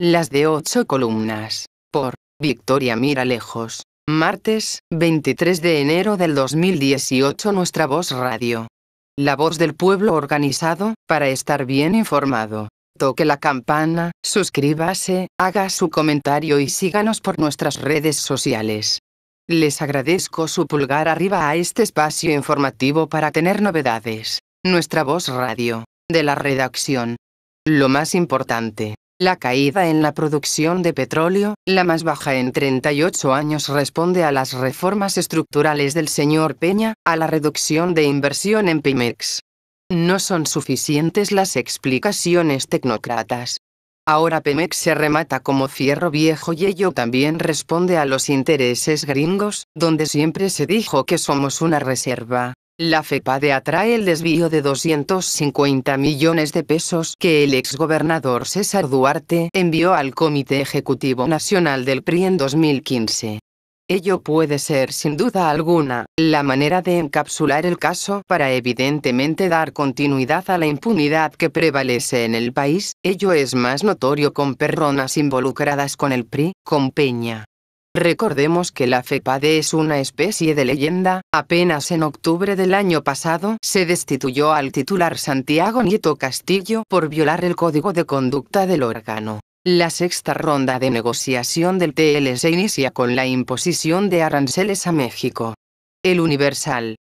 Las de ocho columnas. Por Victoria Mira Lejos. Martes, 23 de enero del 2018 Nuestra Voz Radio. La voz del pueblo organizado, para estar bien informado. Toque la campana, suscríbase, haga su comentario y síganos por nuestras redes sociales. Les agradezco su pulgar arriba a este espacio informativo para tener novedades. Nuestra Voz Radio. De la redacción. Lo más importante. La caída en la producción de petróleo, la más baja en 38 años responde a las reformas estructurales del señor Peña, a la reducción de inversión en Pemex. No son suficientes las explicaciones tecnócratas. Ahora Pemex se remata como fierro viejo y ello también responde a los intereses gringos, donde siempre se dijo que somos una reserva. La FEPADE atrae el desvío de 250 millones de pesos que el exgobernador César Duarte envió al Comité Ejecutivo Nacional del PRI en 2015. Ello puede ser sin duda alguna, la manera de encapsular el caso para evidentemente dar continuidad a la impunidad que prevalece en el país, ello es más notorio con perronas involucradas con el PRI, con Peña, Recordemos que la FEPADE es una especie de leyenda, apenas en octubre del año pasado se destituyó al titular Santiago Nieto Castillo por violar el código de conducta del órgano. La sexta ronda de negociación del TLC inicia con la imposición de aranceles a México. El Universal.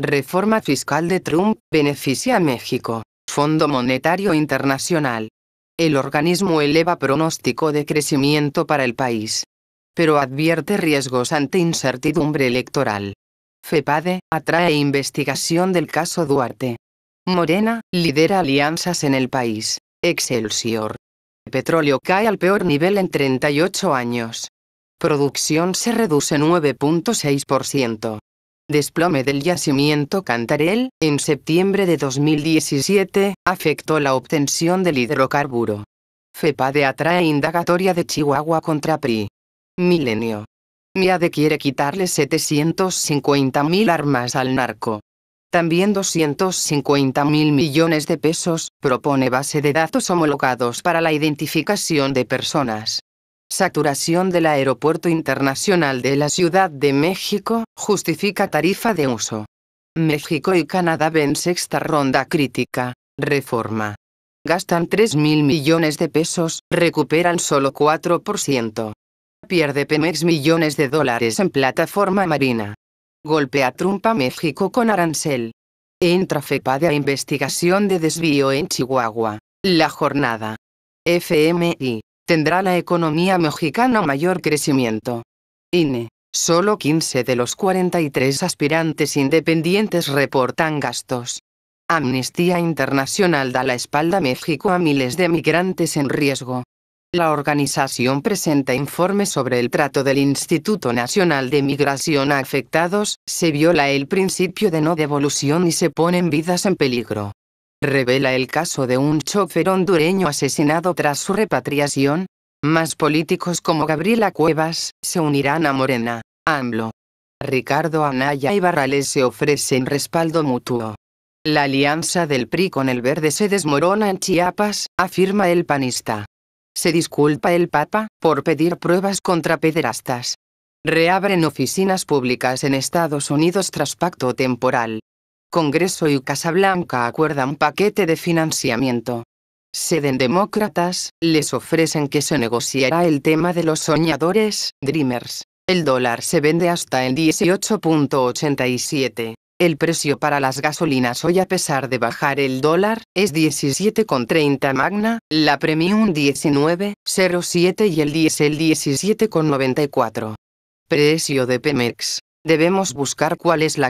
Reforma fiscal de Trump beneficia a México. Fondo Monetario Internacional. El organismo eleva pronóstico de crecimiento para el país pero advierte riesgos ante incertidumbre electoral. FEPADE, atrae investigación del caso Duarte. Morena, lidera alianzas en el país. Excelsior. Petróleo cae al peor nivel en 38 años. Producción se reduce 9.6%. Desplome del yacimiento Cantarel, en septiembre de 2017, afectó la obtención del hidrocarburo. FEPADE atrae indagatoria de Chihuahua contra PRI. Milenio. Miade quiere quitarle 750.000 armas al narco. También 250.000 millones de pesos, propone base de datos homologados para la identificación de personas. Saturación del Aeropuerto Internacional de la Ciudad de México, justifica tarifa de uso. México y Canadá ven sexta ronda crítica. Reforma. Gastan 3.000 millones de pesos, recuperan solo 4%. Pierde Pemex millones de dólares en plataforma marina. Golpea Trump a México con arancel. Entra FEPA de investigación de desvío en Chihuahua. La jornada. FMI. Tendrá la economía mexicana mayor crecimiento. INE. Solo 15 de los 43 aspirantes independientes reportan gastos. Amnistía Internacional da la espalda a México a miles de migrantes en riesgo. La organización presenta informes sobre el trato del Instituto Nacional de Migración a afectados, se viola el principio de no devolución y se ponen vidas en peligro. Revela el caso de un chofer hondureño asesinado tras su repatriación. Más políticos como Gabriela Cuevas se unirán a Morena, AMLO. Ricardo Anaya y Barrales se ofrecen respaldo mutuo. La alianza del PRI con el Verde se desmorona en Chiapas, afirma el panista. Se disculpa el Papa, por pedir pruebas contra pederastas. Reabren oficinas públicas en Estados Unidos tras pacto temporal. Congreso y Casablanca acuerdan paquete de financiamiento. Seden demócratas, les ofrecen que se negociará el tema de los soñadores, Dreamers. El dólar se vende hasta en 18.87. El precio para las gasolinas hoy a pesar de bajar el dólar, es 17,30 magna, la premium 19,07 y el diésel 17,94. Precio de Pemex. Debemos buscar cuál es la